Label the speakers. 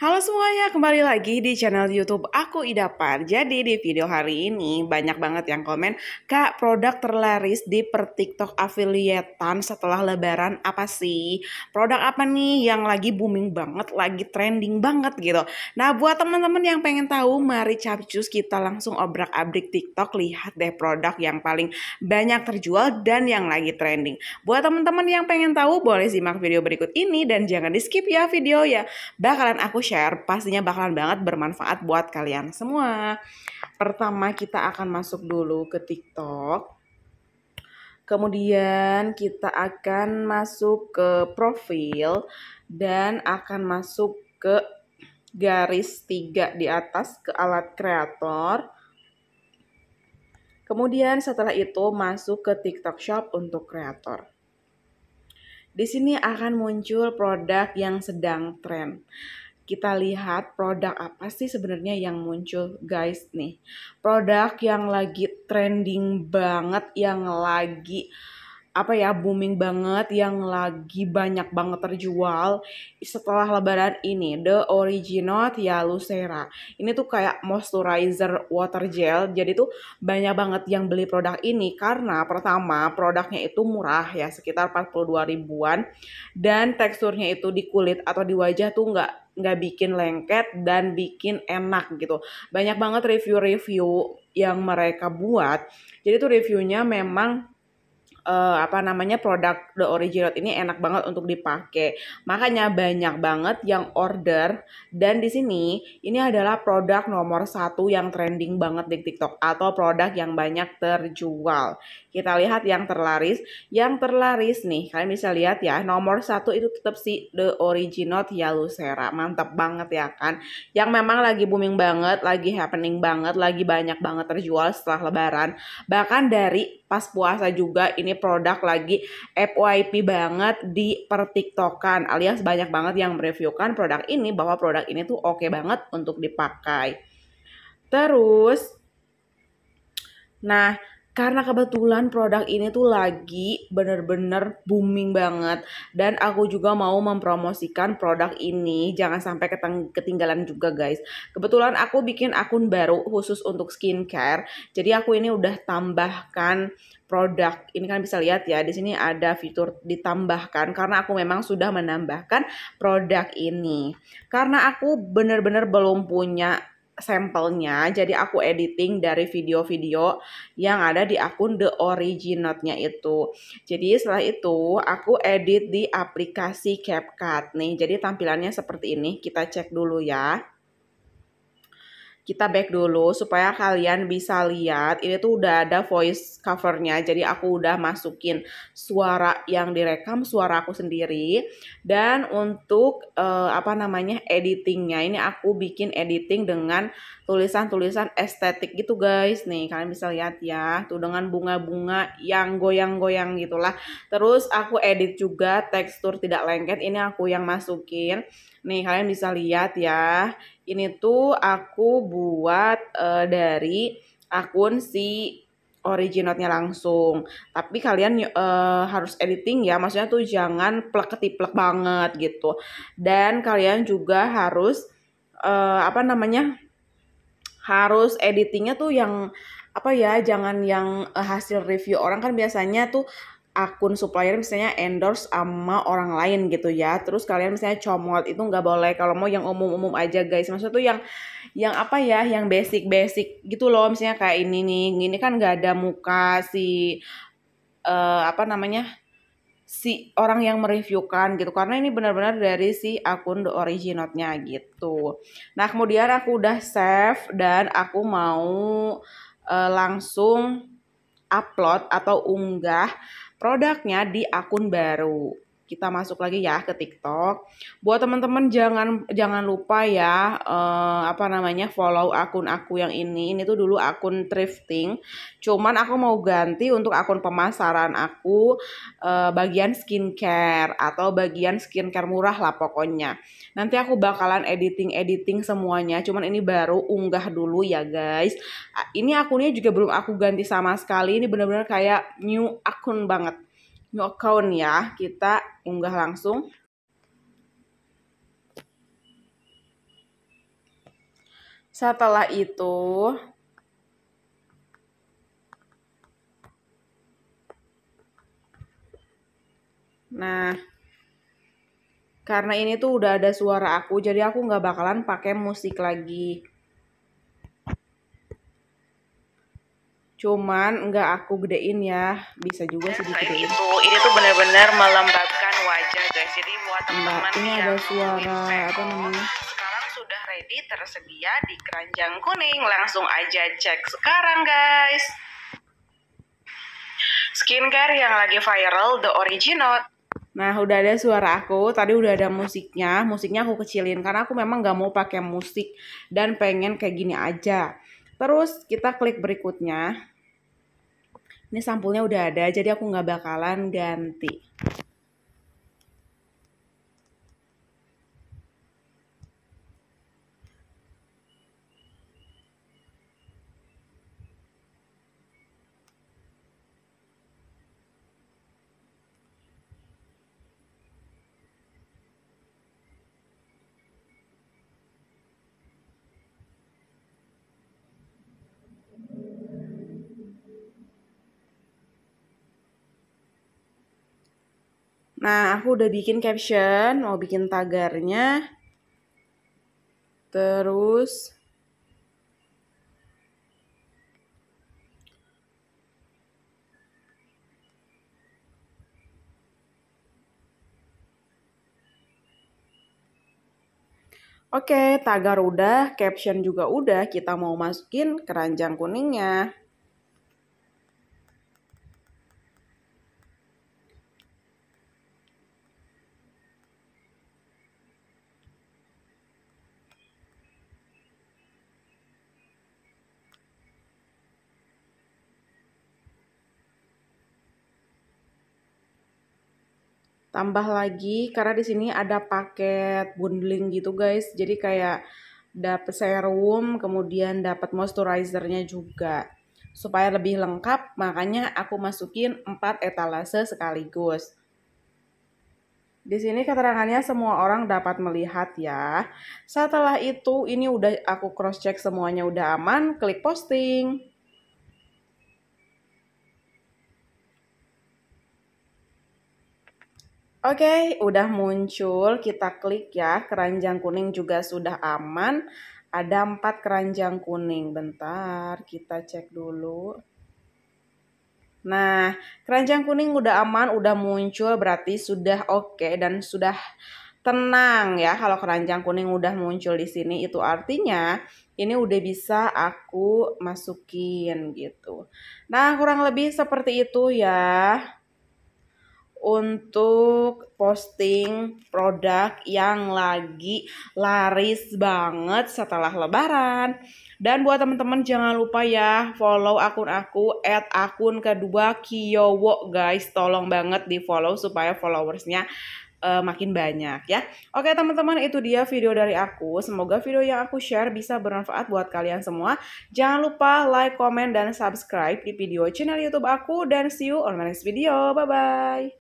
Speaker 1: 哈喽。semuanya, kembali lagi di channel YouTube aku Idapar. Jadi di video hari ini banyak banget yang komen, "Kak, produk terlaris di per TikTok affiliatean setelah lebaran apa sih? Produk apa nih yang lagi booming banget, lagi trending banget gitu." Nah, buat teman-teman yang pengen tahu, mari capcus kita langsung obrak-abrik TikTok lihat deh produk yang paling banyak terjual dan yang lagi trending. Buat teman-teman yang pengen tahu, boleh simak video berikut ini dan jangan di-skip ya video ya. Bakalan aku share pastinya bakalan banget bermanfaat buat kalian semua. Pertama kita akan masuk dulu ke TikTok. Kemudian kita akan masuk ke profil dan akan masuk ke garis tiga di atas ke alat kreator. Kemudian setelah itu masuk ke TikTok Shop untuk kreator. Di sini akan muncul produk yang sedang tren kita lihat produk apa sih sebenarnya yang muncul guys nih. Produk yang lagi trending banget, yang lagi apa ya booming banget yang lagi banyak banget terjual setelah lebaran ini The Original ya Lucera ini tuh kayak moisturizer water gel jadi tuh banyak banget yang beli produk ini karena pertama produknya itu murah ya sekitar 42 ribuan dan teksturnya itu di kulit atau di wajah tuh nggak nggak bikin lengket dan bikin enak gitu banyak banget review-review yang mereka buat jadi tuh reviewnya memang uh, apa namanya produk The Original ini enak banget untuk dipakai. Makanya banyak banget yang order dan di sini ini adalah produk nomor satu yang trending banget di TikTok atau produk yang banyak terjual. Kita lihat yang terlaris. Yang terlaris nih kalian bisa lihat ya nomor satu itu tetap si The Original Lucera. Mantap banget ya kan. Yang memang lagi booming banget, lagi happening banget, lagi banyak banget terjual setelah lebaran. Bahkan dari pas puasa juga ini produk lagi FYP banget di pertiktokan alias banyak banget yang mereviewkan produk ini bahwa produk ini tuh oke okay banget untuk dipakai. Terus nah karena kebetulan produk ini tuh lagi bener-bener booming banget dan aku juga mau mempromosikan produk ini jangan sampai ketinggalan juga guys kebetulan aku bikin akun baru khusus untuk skincare jadi aku ini udah tambahkan produk ini kan bisa lihat ya di sini ada fitur ditambahkan karena aku memang sudah menambahkan produk ini karena aku bener-bener belum punya sampelnya jadi aku editing dari video-video yang ada di akun The Originatnya itu jadi setelah itu aku edit di aplikasi CapCut nih jadi tampilannya seperti ini kita cek dulu ya kita back dulu supaya kalian bisa lihat ini tuh udah ada voice covernya jadi aku udah masukin suara yang direkam suara aku sendiri dan untuk uh, apa namanya editingnya ini aku bikin editing dengan tulisan-tulisan estetik gitu guys nih kalian bisa lihat ya tuh dengan bunga-bunga yang goyang-goyang gitulah terus aku edit juga tekstur tidak lengket ini aku yang masukin Nih, kalian bisa lihat ya. Ini tuh aku buat uh, dari akun si originotnya langsung. Tapi kalian uh, harus editing ya, maksudnya tuh jangan plek ketiplek banget gitu. Dan kalian juga harus uh, apa namanya? harus editingnya tuh yang apa ya jangan yang hasil review orang kan biasanya tuh akun supplier misalnya endorse sama orang lain gitu ya terus kalian misalnya comot itu nggak boleh kalau mau yang umum-umum aja guys maksudnya tuh yang yang apa ya yang basic-basic gitu loh misalnya kayak ini nih ini kan nggak ada muka si uh, apa namanya si orang yang mereviewkan gitu karena ini benar-benar dari si akun the originotnya gitu. Nah kemudian aku udah save dan aku mau uh, langsung upload atau unggah produknya di akun baru kita masuk lagi ya ke TikTok. Buat teman-teman jangan jangan lupa ya uh, apa namanya follow akun aku yang ini. Ini tuh dulu akun thrifting. Cuman aku mau ganti untuk akun pemasaran aku uh, bagian skincare atau bagian skincare murah lah pokoknya. Nanti aku bakalan editing-editing semuanya. Cuman ini baru unggah dulu ya guys. Ini akunnya juga belum aku ganti sama sekali. Ini benar-benar kayak new akun banget new account ya. Kita unggah langsung. Setelah itu, nah, karena ini tuh udah ada suara aku, jadi aku nggak bakalan pakai musik lagi. cuman nggak aku gedein ya bisa juga sih gedein itu ini tuh benar-benar melembabkan wajah guys jadi buat teman-teman yang ada suara apa namanya sekarang sudah ready tersedia di keranjang kuning langsung aja cek sekarang guys skincare yang lagi viral the original Nah, udah ada suara aku, tadi udah ada musiknya, musiknya aku kecilin karena aku memang gak mau pakai musik dan pengen kayak gini aja. Terus kita klik berikutnya. Ini sampulnya udah ada, jadi aku nggak bakalan ganti. Nah, aku udah bikin caption, mau bikin tagarnya. Terus Oke, tagar udah, caption juga udah, kita mau masukin keranjang kuningnya. tambah lagi karena di sini ada paket bundling gitu guys jadi kayak dapat serum kemudian dapat moisturizernya juga supaya lebih lengkap makanya aku masukin 4 etalase sekaligus di sini keterangannya semua orang dapat melihat ya. Setelah itu ini udah aku cross check semuanya udah aman, klik posting. Oke, okay, udah muncul, kita klik ya. Keranjang kuning juga sudah aman. Ada empat keranjang kuning. Bentar, kita cek dulu. Nah, keranjang kuning udah aman, udah muncul, berarti sudah oke okay dan sudah tenang ya. Kalau keranjang kuning udah muncul di sini, itu artinya ini udah bisa aku masukin gitu. Nah, kurang lebih seperti itu ya untuk posting produk yang lagi laris banget setelah lebaran. Dan buat teman-teman jangan lupa ya follow akun aku at akun kedua Kiyowo guys. Tolong banget di follow supaya followersnya uh, makin banyak ya. Oke teman-teman itu dia video dari aku. Semoga video yang aku share bisa bermanfaat buat kalian semua. Jangan lupa like, comment, dan subscribe di video channel YouTube aku. Dan see you on my next video. Bye-bye.